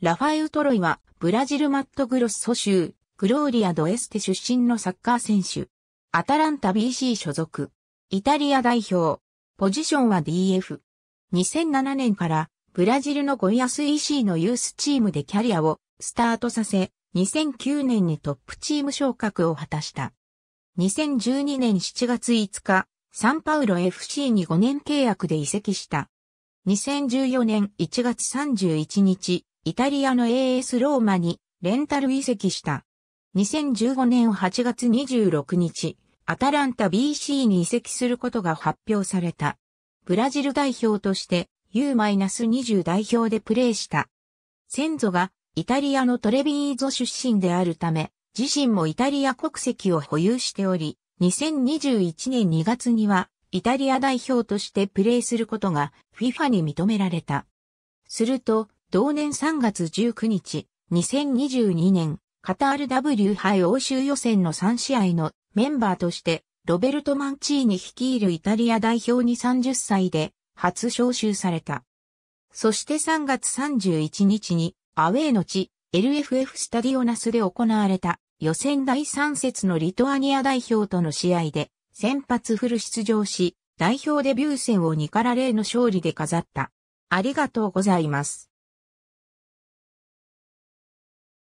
ラファエウ・トロイは、ブラジルマットグロッソ州、グローリア・ド・エステ出身のサッカー選手。アタランタ BC 所属。イタリア代表。ポジションは DF。2007年から、ブラジルのゴイアス EC のユースチームでキャリアをスタートさせ、2009年にトップチーム昇格を果たした。2012年7月5日、サンパウロ FC に5年契約で移籍した。2014年1月31日、イタリアの AS ローマにレンタル移籍した。2015年8月26日、アタランタ BC に移籍することが発表された。ブラジル代表として U-20 代表でプレーした。先祖がイタリアのトレビーゾ出身であるため、自身もイタリア国籍を保有しており、2021年2月にはイタリア代表としてプレーすることが FIFA に認められた。すると、同年3月19日、2022年、カタール W 杯欧州予選の3試合のメンバーとして、ロベルト・マンチーニ率いるイタリア代表に30歳で初招集された。そして3月31日にアウェーの地 LFF スタディオナスで行われた予選第3節のリトアニア代表との試合で先発フル出場し代表デビュー戦を2から0の勝利で飾った。ありがとうございます。